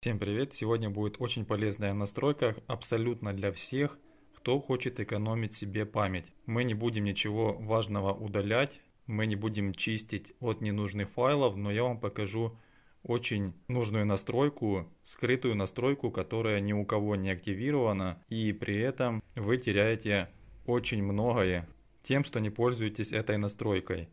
Всем привет! Сегодня будет очень полезная настройка абсолютно для всех, кто хочет экономить себе память. Мы не будем ничего важного удалять, мы не будем чистить от ненужных файлов, но я вам покажу очень нужную настройку, скрытую настройку, которая ни у кого не активирована, и при этом вы теряете очень многое тем, что не пользуетесь этой настройкой.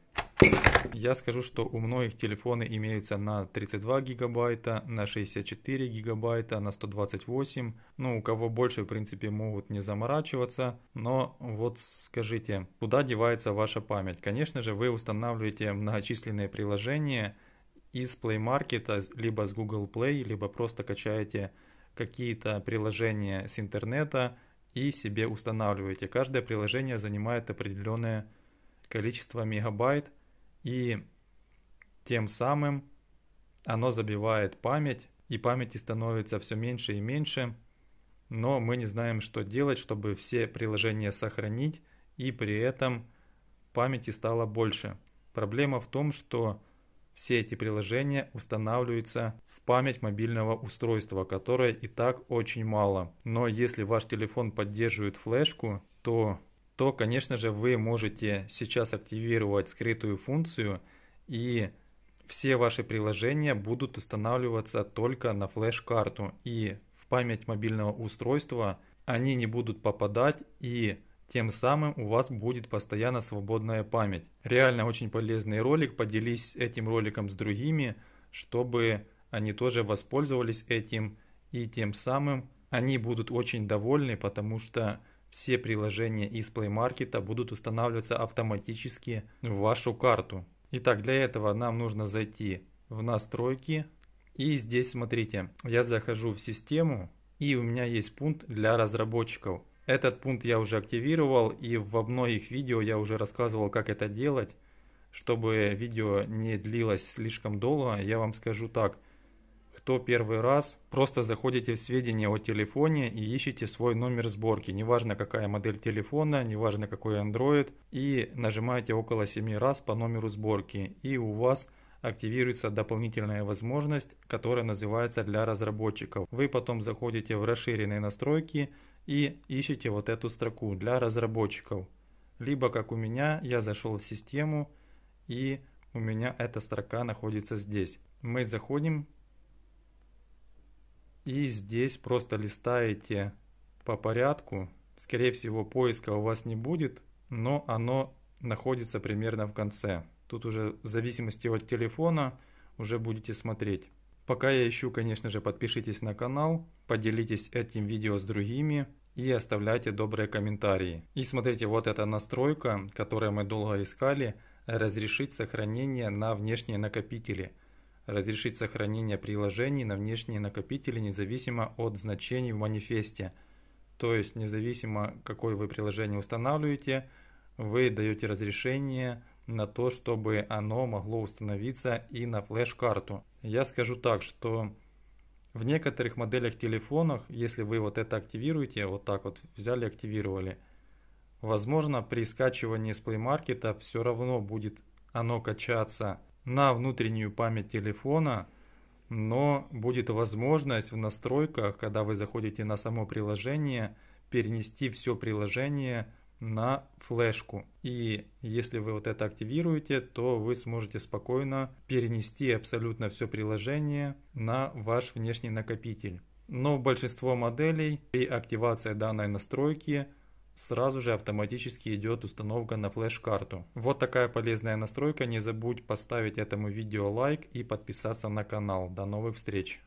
Я скажу, что у многих телефоны имеются на 32 гигабайта, на 64 гигабайта, на 128. Ну, у кого больше, в принципе, могут не заморачиваться. Но вот скажите, куда девается ваша память? Конечно же, вы устанавливаете многочисленные приложения из Play Market, либо с Google Play, либо просто качаете какие-то приложения с интернета и себе устанавливаете. Каждое приложение занимает определенное количество мегабайт – и тем самым оно забивает память, и памяти становится все меньше и меньше, но мы не знаем, что делать, чтобы все приложения сохранить, и при этом памяти стало больше. Проблема в том, что все эти приложения устанавливаются в память мобильного устройства, которой и так очень мало. Но если ваш телефон поддерживает флешку, то то, конечно же, вы можете сейчас активировать скрытую функцию и все ваши приложения будут устанавливаться только на флеш-карту и в память мобильного устройства они не будут попадать и тем самым у вас будет постоянно свободная память. Реально очень полезный ролик, поделись этим роликом с другими, чтобы они тоже воспользовались этим и тем самым они будут очень довольны, потому что все приложения из Play Market будут устанавливаться автоматически в вашу карту. Итак, для этого нам нужно зайти в настройки. И здесь смотрите, я захожу в систему и у меня есть пункт для разработчиков. Этот пункт я уже активировал и в одной их видео я уже рассказывал, как это делать. Чтобы видео не длилось слишком долго, я вам скажу так кто первый раз, просто заходите в сведения о телефоне и ищите свой номер сборки. Неважно какая модель телефона, неважно какой Android. И нажимаете около 7 раз по номеру сборки. И у вас активируется дополнительная возможность, которая называется для разработчиков. Вы потом заходите в расширенные настройки и ищите вот эту строку для разработчиков. Либо, как у меня, я зашел в систему и у меня эта строка находится здесь. Мы заходим и здесь просто листаете по порядку. Скорее всего, поиска у вас не будет, но оно находится примерно в конце. Тут уже в зависимости от телефона уже будете смотреть. Пока я ищу, конечно же, подпишитесь на канал, поделитесь этим видео с другими и оставляйте добрые комментарии. И смотрите, вот эта настройка, которую мы долго искали, разрешить сохранение на внешние накопители – разрешить сохранение приложений на внешние накопители независимо от значений в манифесте. То есть независимо какое вы приложение устанавливаете, вы даете разрешение на то, чтобы оно могло установиться и на флеш-карту. Я скажу так, что в некоторых моделях телефонах, если вы вот это активируете, вот так вот взяли, активировали, возможно при скачивании с Play Market все равно будет оно качаться на внутреннюю память телефона, но будет возможность в настройках, когда вы заходите на само приложение, перенести все приложение на флешку. И если вы вот это активируете, то вы сможете спокойно перенести абсолютно все приложение на ваш внешний накопитель. Но большинство моделей при активации данной настройки – сразу же автоматически идет установка на флеш-карту. Вот такая полезная настройка, не забудь поставить этому видео лайк и подписаться на канал. До новых встреч!